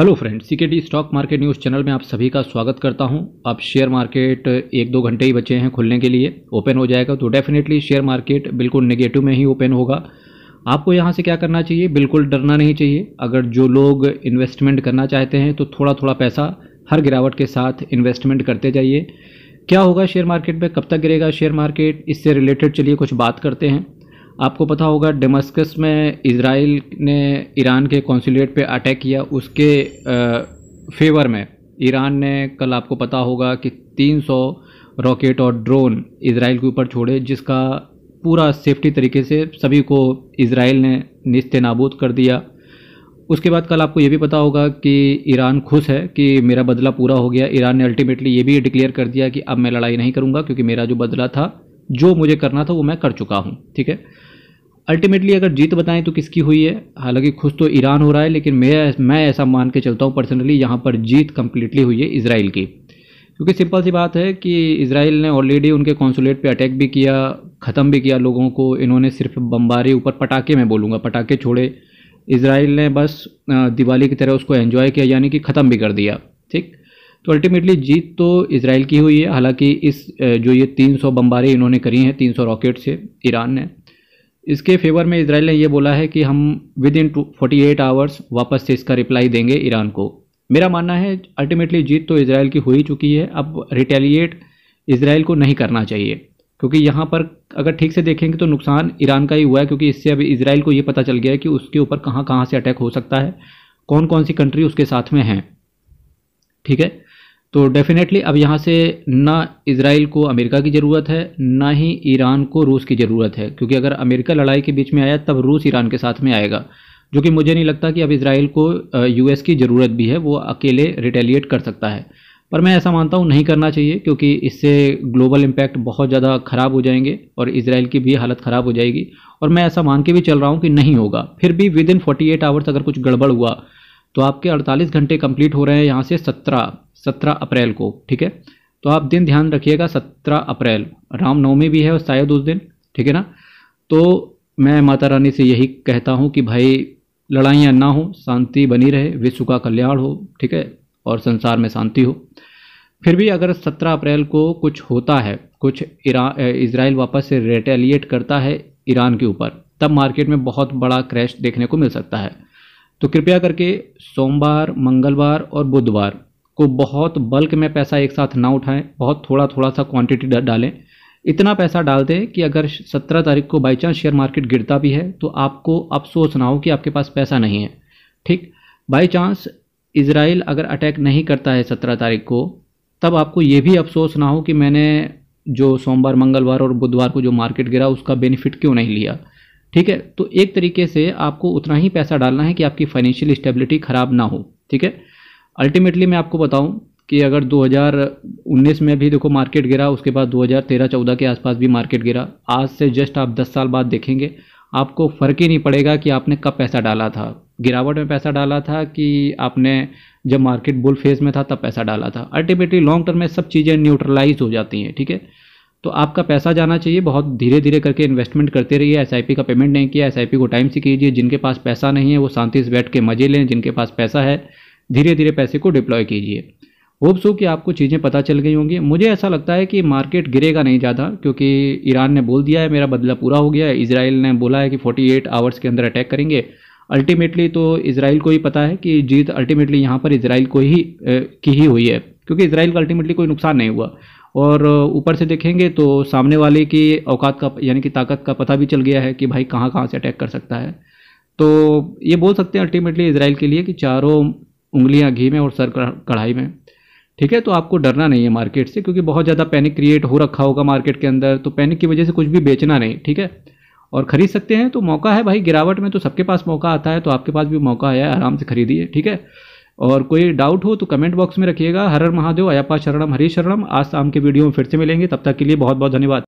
Hello friends CKT stock market news channel में आप सभी का स्वागत करता हूं अब शेयर मार्केट एक दो घंटे ही बचे हैं खुलने के लिए ओपन हो जाएगा तो डेफिनेटली शेयर मार्केट बिल्कुल नेगेटिव में ही ओपन होगा आपको यहां से क्या करना चाहिए बिल्कुल डरना नहीं चाहिए अगर जो लोग इन्वेस्टमेंट करना चाहते हैं तो थोड़ा थोड़ा पैसा हर गिरावट के साथ इन्वेस्टमेंट करते जाइए क्या होगा शेयर मार्केट में कब तक गिरेगा शेयर मार्केट इससे रिलेटेड चलिए कुछ बात करते हैं आपको पता होगा डेमस्कस में इसराइल ने ईरान के कौंसुलेट पे अटैक किया उसके फेवर में ईरान ने कल आपको पता होगा कि 300 रॉकेट और ड्रोन इसराइल के ऊपर छोड़े जिसका पूरा सेफ्टी तरीके से सभी को इसराइल ने निस्त नाबूद कर दिया उसके बाद कल आपको ये भी पता होगा कि ईरान खुश है कि मेरा बदला पूरा हो गया ईरान ने अल्टीमेटली ये भी डिक्लेयर कर दिया कि अब मैं लड़ाई नहीं करूँगा क्योंकि मेरा जो बदला था जो मुझे करना था वो मैं कर चुका हूँ ठीक है अल्टीमेटली अगर जीत बताएं तो किसकी हुई है हालांकि खुश तो ईरान हो रहा है लेकिन मैं मैं ऐसा मान के चलता हूँ पर्सनली यहाँ पर जीत कम्प्लीटली हुई है इसराइल की क्योंकि सिंपल सी बात है कि इसराइल ने ऑलरेडी उनके कॉन्सुलेट पे अटैक भी किया ख़त्म भी किया लोगों को इन्होंने सिर्फ बम्बारी ऊपर पटाखे में बोलूँगा पटाखे छोड़े इसराइल ने बस दिवाली की तरह उसको एन्जॉय किया यानी कि ख़त्म भी कर दिया ठीक तो अल्टीमेटली जीत तो इसराइल की हुई है हालांकि इस जो ये 300 बम्बारी इन्होंने करी हैं 300 रॉकेट से ईरान ने इसके फेवर में इसराइल ने यह बोला है कि हम within forty eight hours वापस से इसका रिप्लाई देंगे ईरान को मेरा मानना है अल्टीमेटली जीत तो इसराइल की हो ही चुकी है अब रिटेलिएट इसराइल को नहीं करना चाहिए क्योंकि यहाँ पर अगर ठीक से देखेंगे तो नुकसान ईरान का ही हुआ है क्योंकि इससे अब इसराइल को ये पता चल गया है कि उसके ऊपर कहाँ कहाँ से अटैक हो सकता है कौन कौन सी कंट्री उसके साथ में हैं ठीक है तो डेफिनेटली अब यहाँ से ना इसराइल को अमेरिका की ज़रूरत है ना ही ईरान को रूस की ज़रूरत है क्योंकि अगर अमेरिका लड़ाई के बीच में आया तब रूस ईरान के साथ में आएगा जो कि मुझे नहीं लगता कि अब इसराइल को यूएस की ज़रूरत भी है वो अकेले रिटेलिएट कर सकता है पर मैं ऐसा मानता हूँ नहीं करना चाहिए क्योंकि इससे ग्लोबल इम्पैक्ट बहुत ज़्यादा ख़राब हो जाएंगे और इसराइल की भी हालत ख़राब हो जाएगी और मैं ऐसा मान के भी चल रहा हूँ कि नहीं होगा फिर भी within forty eight hours अगर कुछ गड़बड़ हुआ तो आपके 48 घंटे कंप्लीट हो रहे हैं यहाँ से 17 17 अप्रैल को ठीक है तो आप दिन ध्यान रखिएगा 17 अप्रैल रामनवमी भी है और शायद उस दिन ठीक है ना तो मैं माता रानी से यही कहता हूँ कि भाई लड़ाइयाँ ना हो शांति बनी रहे विश्व का कल्याण हो ठीक है और संसार में शांति हो फिर भी अगर 17 अप्रैल को कुछ होता है कुछ इसराइल वापस से रेटेलिएट करता है ईरान के ऊपर तब मार्केट में बहुत बड़ा क्रैश देखने को मिल सकता है तो कृपया करके सोमवार मंगलवार और बुधवार को बहुत बल्क में पैसा एक साथ ना उठाएं बहुत थोड़ा थोड़ा सा क्वांटिटी डालें इतना पैसा डाल दें कि अगर सत्रह तारीख को बाई चांस शेयर मार्केट गिरता भी है तो आपको अफसोस ना हो कि आपके पास पैसा नहीं है ठीक बाई चांस इसराइल अगर अटैक नहीं करता है सत्रह तारीख को तब आपको ये भी अफसोस ना हो कि मैंने जो सोमवार मंगलवार और बुधवार को जो मार्केट गिरा उसका बेनिफिट क्यों नहीं लिया ठीक है तो एक तरीके से आपको उतना ही पैसा डालना है कि आपकी फाइनेंशियल स्टेबिलिटी ख़राब ना हो ठीक है अल्टीमेटली मैं आपको बताऊं कि अगर 2019 में भी देखो मार्केट गिरा उसके बाद 2013-14 के आसपास भी मार्केट गिरा आज से जस्ट आप 10 साल बाद देखेंगे आपको फ़र्क ही नहीं पड़ेगा कि आपने कब पैसा डाला था गिरावट में पैसा डाला था कि आपने जब मार्केट बुल फेज में था तब पैसा डाला था अल्टीमेटली लॉन्ग टर्म में सब चीज़ें न्यूट्रलाइज हो जाती हैं ठीक है थीके? तो आपका पैसा जाना चाहिए बहुत धीरे धीरे करके इन्वेस्टमेंट करते रहिए एस का पेमेंट नहीं किया एस को टाइम से कीजिए जिनके पास पैसा नहीं है वो शांति से बैठ के मजे लें जिनके पास पैसा है धीरे धीरे पैसे को डिप्लॉय कीजिए होप सो कि आपको चीज़ें पता चल गई होंगी मुझे ऐसा लगता है कि मार्केट गिरेगा नहीं ज़्यादा क्योंकि ईरान ने बोल दिया है मेरा बदला पूरा हो गया है इसराइल ने बोला है कि 48 आवर्स के अंदर अटैक करेंगे अल्टीमेटली तो इसराइल को ही पता है कि जीत अल्टीमेटली यहाँ पर इसराइल को ही ए, की ही हुई है क्योंकि इसराइल का अल्टीमेटली कोई नुकसान नहीं हुआ और ऊपर से देखेंगे तो सामने वाले की औकात का यानी कि ताकत का पता भी चल गया है कि भाई कहाँ कहाँ से अटैक कर सकता है तो ये बोल सकते हैं अल्टीमेटली इसराइल के लिए कि चारों उंगलियां घी में और सर कढ़ाई में ठीक है तो आपको डरना नहीं है मार्केट से क्योंकि बहुत ज़्यादा पैनिक क्रिएट हो रखा होगा मार्केट के अंदर तो पैनिक की वजह से कुछ भी बेचना नहीं ठीक है और ख़रीद सकते हैं तो मौका है भाई गिरावट में तो सबके पास मौका आता है तो आपके पास भी मौका आया है आराम से खरीदिए ठीक है और कोई डाउट हो तो कमेंट बॉक्स में रखिएगा हर हर महादेव अयप्पा शरणम हरी शरणम आज शाम के वीडियो में फिर से मिलेंगे तब तक के लिए बहुत बहुत धन्यवाद